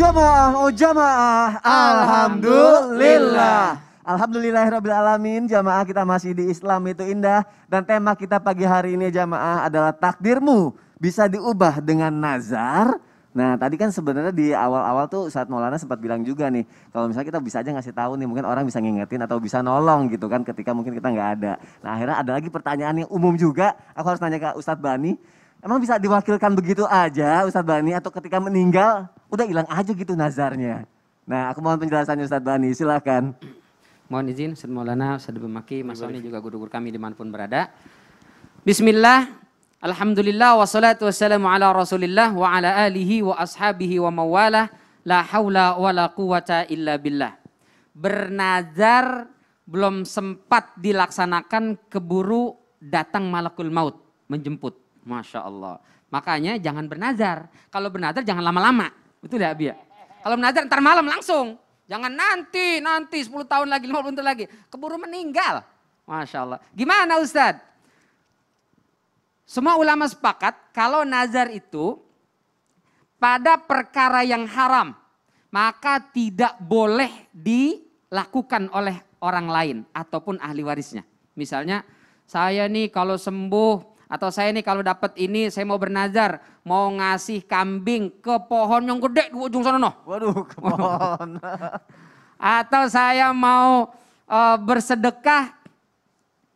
jamaah, oh jamaah. Alhamdulillah. Alhamdulillahirabbil alamin, jamaah kita masih di Islam itu indah dan tema kita pagi hari ini jamaah adalah takdirmu bisa diubah dengan nazar. Nah, tadi kan sebenarnya di awal-awal tuh saat Maulana sempat bilang juga nih, kalau misalnya kita bisa aja ngasih tahu nih, mungkin orang bisa ngingetin atau bisa nolong gitu kan ketika mungkin kita nggak ada. Nah, akhirnya ada lagi pertanyaan yang umum juga. Aku harus nanya ke Ustadz Bani, emang bisa diwakilkan begitu aja Ustadz Bani atau ketika meninggal udah hilang aja gitu nazarnya. Nah, aku mohon penjelasannya Ustaz Bani, silakan. Mohon izin Ustaz Maulana, Ustaz Bumaki, Mas Soni juga guru-guru kami dimanapun berada. Bismillah, Alhamdulillah, wassalatu wassalamu ala rasulillah wa ala alihi wa ashabihi wa mawalah. La hawla wa la quwata illa billah. Bernazar belum sempat dilaksanakan keburu datang malakul maut menjemput. Masya Allah. Makanya jangan bernazar. Kalau bernazar jangan lama-lama. Betul ya Abi Kalau menazar ntar malam langsung. Jangan nanti, nanti 10 tahun lagi, 50 tahun lagi. Keburu meninggal. Masya Allah. Gimana Ustaz? Semua ulama sepakat kalau nazar itu pada perkara yang haram. Maka tidak boleh dilakukan oleh orang lain ataupun ahli warisnya. Misalnya saya nih kalau sembuh atau saya ini kalau dapat ini saya mau bernazar, mau ngasih kambing ke pohon yang gede di ujung sana noh. Waduh, ke pohon. Atau saya mau e, bersedekah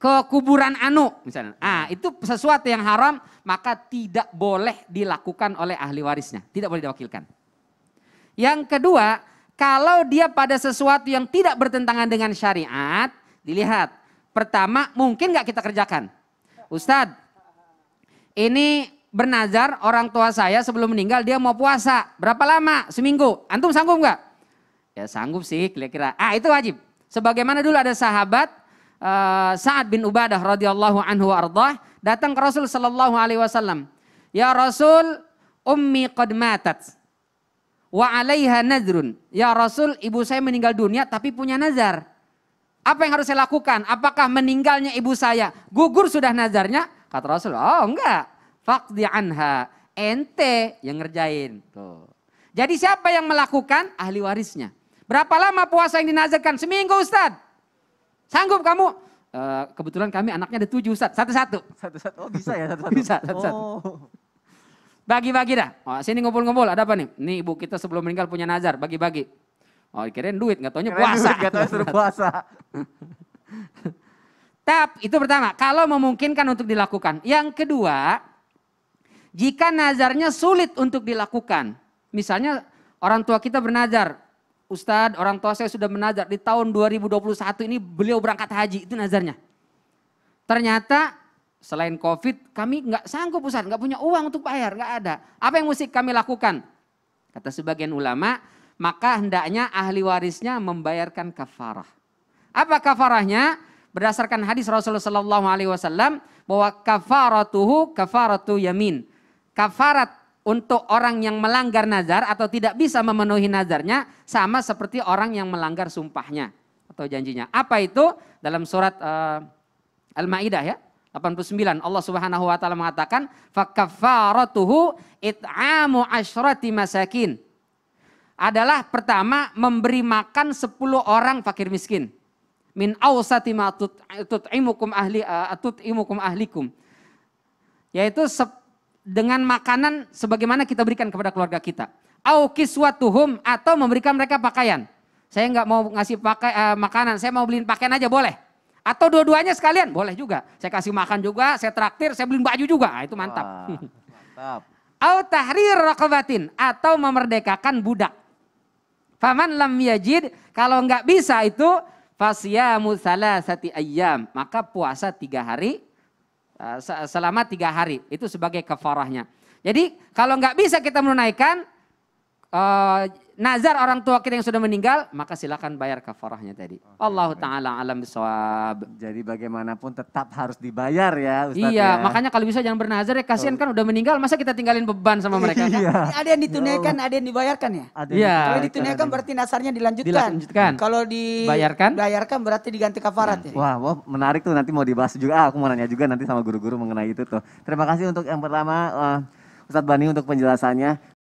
ke kuburan anu misalnya. Hmm. Ah, itu sesuatu yang haram maka tidak boleh dilakukan oleh ahli warisnya, tidak boleh diwakilkan. Yang kedua, kalau dia pada sesuatu yang tidak bertentangan dengan syariat, dilihat. Pertama, mungkin nggak kita kerjakan. Ustadz, ini bernazar orang tua saya sebelum meninggal dia mau puasa. Berapa lama? Seminggu. Antum sanggup nggak? Ya sanggup sih kira-kira. Ah itu wajib. Sebagaimana dulu ada sahabat uh, Sa'ad bin Ubadah radhiyallahu anhu ardhah datang ke Rasul sallallahu alaihi wasallam. Ya Rasul, ummi qad matat wa 'alaiha nadrun. Ya Rasul, ibu saya meninggal dunia tapi punya nazar. Apa yang harus saya lakukan? Apakah meninggalnya ibu saya gugur sudah nazarnya Kata Rasul, oh enggak. Fakdi anha, ente yang ngerjain. Tuh. Jadi siapa yang melakukan? Ahli warisnya. Berapa lama puasa yang dinazarkan? Seminggu Ustaz. Sanggup kamu? E, kebetulan kami anaknya ada tujuh Ustaz, satu-satu. Satu-satu, oh bisa ya satu-satu? bisa, satu-satu. Oh. Bagi-bagi dah. Oh, sini ngumpul-ngumpul, ada apa nih? Nih ibu kita sebelum meninggal punya nazar, bagi-bagi. Oh kirain duit, gak taunya puasa. gak taunya suruh puasa. Tapi itu pertama, kalau memungkinkan untuk dilakukan. Yang kedua, jika nazarnya sulit untuk dilakukan. Misalnya orang tua kita bernazar, Ustadz orang tua saya sudah bernazar di tahun 2021 ini beliau berangkat haji, itu nazarnya. Ternyata selain covid kami nggak sanggup Ustadz, nggak punya uang untuk bayar, nggak ada. Apa yang mesti kami lakukan? Kata sebagian ulama, maka hendaknya ahli warisnya membayarkan kafarah. Apa kafarahnya? berdasarkan hadis Rasulullah Shallallahu Alaihi Wasallam bahwa kafaratuhu kafaratu yamin. Kafarat untuk orang yang melanggar nazar atau tidak bisa memenuhi nazarnya sama seperti orang yang melanggar sumpahnya atau janjinya. Apa itu? Dalam surat uh, Al-Maidah ya, 89 Allah Subhanahu wa taala mengatakan fakaffaratuhu it'amu asyrati masakin adalah pertama memberi makan 10 orang fakir miskin min awsati ma tut'imukum ahli eh, tut'imukum ahlikum. Yaitu dengan makanan sebagaimana kita berikan kepada keluarga kita. Au kiswatuhum atau memberikan mereka pakaian. Saya nggak mau ngasih pakai uh, makanan, saya mau beliin pakaian aja boleh. Atau dua-duanya sekalian boleh juga. Saya kasih makan juga, saya traktir, saya beliin baju juga. Nah, itu mantap. Au tahrir raqabatin atau memerdekakan budak. Faman lam yajid kalau nggak bisa itu Fasyamu sati ayam Maka puasa tiga hari, eh, selama tiga hari. Itu sebagai kefarahnya. Jadi kalau nggak bisa kita menunaikan, Eh, nazar orang tua kita yang sudah meninggal, maka silakan bayar kafarahnya tadi. Okay, Allah taala alam bisawab. Jadi bagaimanapun tetap harus dibayar ya Ustaz Iya, ya. makanya kalau bisa jangan bernazar ya kasihan oh. kan udah meninggal, masa kita tinggalin beban sama mereka kan? Iya. Ada yang ya ditunaikan, ada yang dibayarkan ya? Ada iya. Kalau ditunaikan berarti nazarnya dilanjutkan. Dilanjutkan. Kalau dibayarkan? Bayarkan berarti diganti kafarat ya. ya. Wah, wah, menarik tuh nanti mau dibahas juga. Ah, aku mau nanya juga nanti sama guru-guru mengenai itu tuh. Terima kasih untuk yang pertama uh, Ustadz Bani untuk penjelasannya.